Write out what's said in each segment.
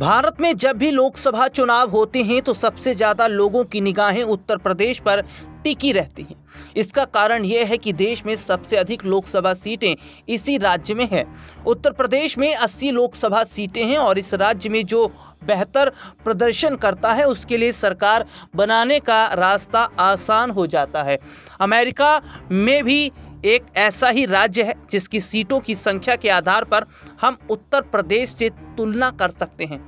भारत में जब भी लोकसभा चुनाव होते हैं तो सबसे ज़्यादा लोगों की निगाहें उत्तर प्रदेश पर टिकी रहती हैं इसका कारण यह है कि देश में सबसे अधिक लोकसभा सीटें इसी राज्य में है उत्तर प्रदेश में 80 लोकसभा सीटें हैं और इस राज्य में जो बेहतर प्रदर्शन करता है उसके लिए सरकार बनाने का रास्ता आसान हो जाता है अमेरिका में भी एक ऐसा ही राज्य है जिसकी सीटों की संख्या के आधार पर हम उत्तर प्रदेश से तुलना कर सकते हैं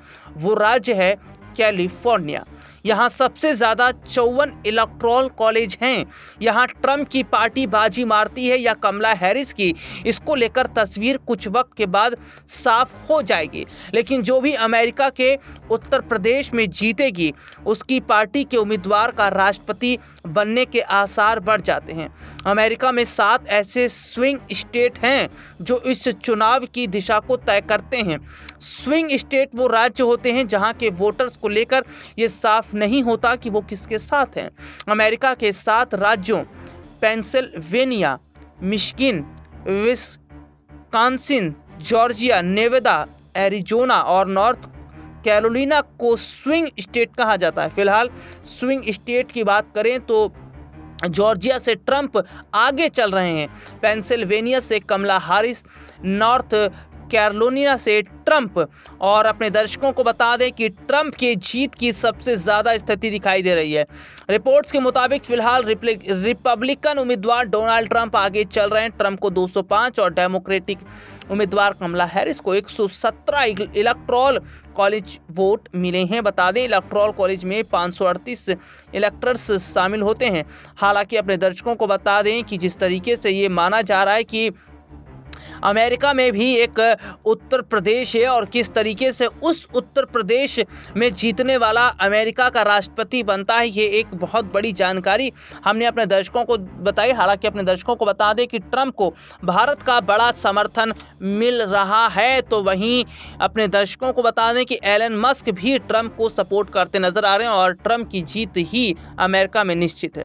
वो राज्य है कैलिफोर्निया यहाँ सबसे ज़्यादा चौवन इलेक्ट्रॉल कॉलेज हैं यहाँ ट्रम्प की पार्टी बाजी मारती है या कमला हैरिस की इसको लेकर तस्वीर कुछ वक्त के बाद साफ हो जाएगी लेकिन जो भी अमेरिका के उत्तर प्रदेश में जीतेगी उसकी पार्टी के उम्मीदवार का राष्ट्रपति बनने के आसार बढ़ जाते हैं अमेरिका में सात ऐसे स्विंग स्टेट हैं जो इस चुनाव की दिशा को तय करते हैं स्विंग स्टेट वो राज्य होते हैं जहां के वोटर्स को लेकर ये साफ नहीं होता कि वो किसके साथ हैं अमेरिका के सात राज्यों Pennsylvania Michigan Wisconsin Georgia Nevada Arizona और नॉर्थ कैरोलिना को स्विंग स्टेट कहा जाता है फिलहाल स्विंग स्टेट की बात करें तो जॉर्जिया से ट्रंप आगे चल रहे हैं पेंसिल्वेनिया से कमला हारिस नॉर्थ कैरलोनिया से ट्रंप और अपने दर्शकों को बता दें कि ट्रंप के जीत की सबसे ज़्यादा स्थिति दिखाई दे रही है रिपोर्ट्स के मुताबिक फिलहाल रिपब्लिकन उम्मीदवार डोनाल्ड ट्रंप आगे चल रहे हैं ट्रंप को 205 और डेमोक्रेटिक उम्मीदवार कमला हैरिस को 117 इलेक्ट्रॉल कॉलेज वोट मिले हैं बता दें इलेक्ट्रॉल कॉलेज में पाँच इलेक्टर्स शामिल होते हैं हालांकि अपने दर्शकों को बता दें कि जिस तरीके से ये माना जा रहा है कि अमेरिका में भी एक उत्तर प्रदेश है और किस तरीके से उस उत्तर प्रदेश में जीतने वाला अमेरिका का राष्ट्रपति बनता है ये एक बहुत बड़ी जानकारी हमने अपने दर्शकों को बताई हालांकि अपने दर्शकों को बता दें कि ट्रंप को भारत का बड़ा समर्थन मिल रहा है तो वहीं अपने दर्शकों को बता दें कि एलन मस्क भी ट्रंप को सपोर्ट करते नजर आ रहे हैं और ट्रंप की जीत ही अमेरिका में निश्चित है